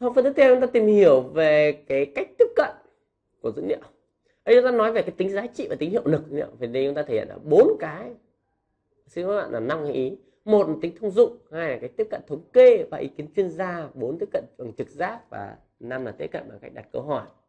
phần tiếp theo chúng ta tìm hiểu về cái cách tiếp cận của dữ liệu. Đây chúng ta nói về cái tính giá trị và tính hiệu lực dữ liệu. Về đây chúng ta thể hiện là bốn cái. Xin các bạn là năm ý. Một là tính thông dụng, hai là cái tiếp cận thống kê và ý kiến chuyên gia, bốn tiếp cận bằng trực giác và năm là tiếp cận bằng cách đặt câu hỏi.